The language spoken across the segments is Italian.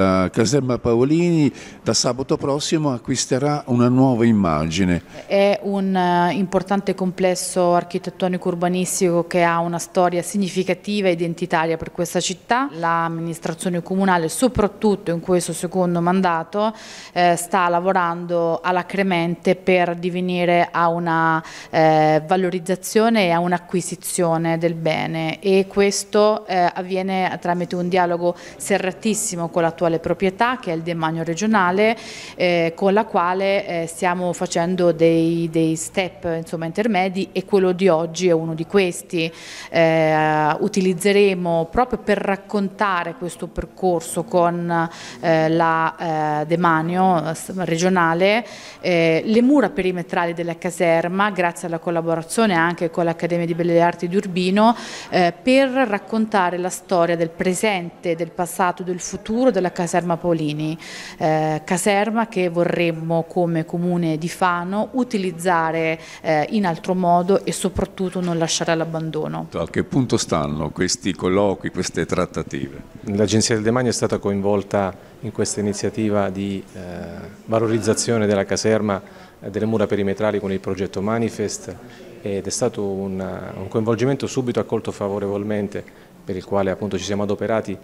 La caserma Paolini da sabato prossimo acquisterà una nuova immagine. È un eh, importante complesso architettonico urbanistico che ha una storia significativa e identitaria per questa città. L'amministrazione comunale, soprattutto in questo secondo mandato, eh, sta lavorando alacremente per divenire a una eh, valorizzazione e a un'acquisizione del bene e questo eh, avviene tramite un dialogo serratissimo con l'attuale alle proprietà che è il demanio regionale eh, con la quale eh, stiamo facendo dei, dei step insomma, intermedi e quello di oggi è uno di questi. Eh, utilizzeremo proprio per raccontare questo percorso con eh, la eh, demanio eh, regionale le mura perimetrali della caserma grazie alla collaborazione anche con l'Accademia di Belle Arti di Urbino per raccontare la storia del presente, del passato, del futuro della la caserma Paolini, eh, caserma che vorremmo come comune di Fano utilizzare eh, in altro modo e soprattutto non lasciare all'abbandono. A che punto stanno questi colloqui, queste trattative? L'Agenzia del Demanio è stata coinvolta in questa iniziativa di eh, valorizzazione della caserma eh, delle mura perimetrali con il progetto Manifest ed è stato un, un coinvolgimento subito accolto favorevolmente per il quale appunto ci siamo adoperati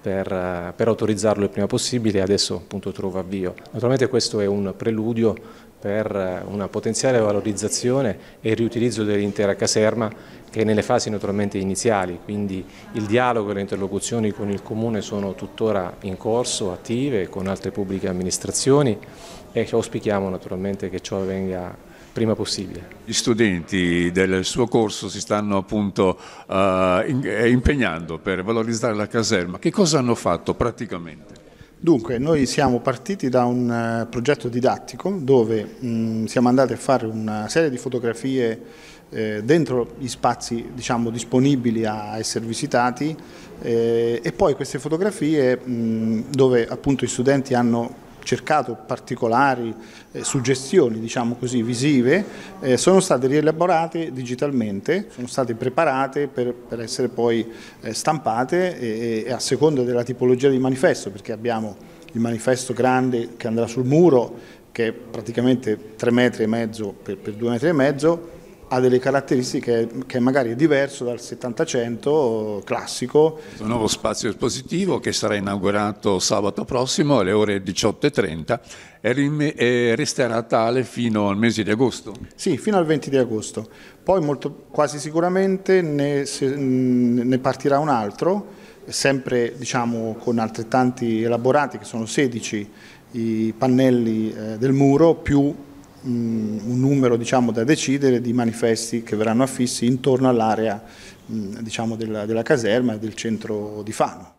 per, eh, per, autorizzarlo il prima possibile e adesso appunto trova avvio. Naturalmente questo è un preludio per eh, una potenziale valorizzazione e riutilizzo dell'intera caserma che è nelle fasi naturalmente iniziali, quindi il dialogo e le interlocuzioni con il Comune sono tuttora in corso, attive, con altre pubbliche amministrazioni e auspichiamo naturalmente che ciò venga prima possibile. Gli studenti del suo corso si stanno appunto uh, impegnando per valorizzare la caserma. Che cosa hanno fatto praticamente? Dunque, noi siamo partiti da un eh, progetto didattico dove mh, mm, siamo andati a fare una serie di fotografie eh, dentro gli spazi diciamo, disponibili a essere visitati eh, e poi queste fotografie mh, mm, dove appunto i studenti hanno cercato particolari eh, suggestioni diciamo così, visive, eh, sono state rielaborate digitalmente, sono state preparate per, per essere poi eh, stampate e, e a seconda della tipologia di manifesto, perché abbiamo il manifesto grande che andrà sul muro, che è praticamente 3 metri e mezzo per, per 2 metri e mezzo, ha delle caratteristiche che magari è diverso dal 700 classico. Un nuovo spazio espositivo che sarà inaugurato sabato prossimo alle ore 18.30 e resterà tale fino al mese di agosto? Sì, fino al 20 di agosto. Poi molto, quasi sicuramente ne, se, ne partirà un altro, sempre diciamo, con altrettanti elaborati che sono 16 i pannelli eh, del muro più Mm, un numero diciamo, da decidere di manifesti che verranno affissi intorno all'area mm, diciamo, della, della caserma e del centro di Fano.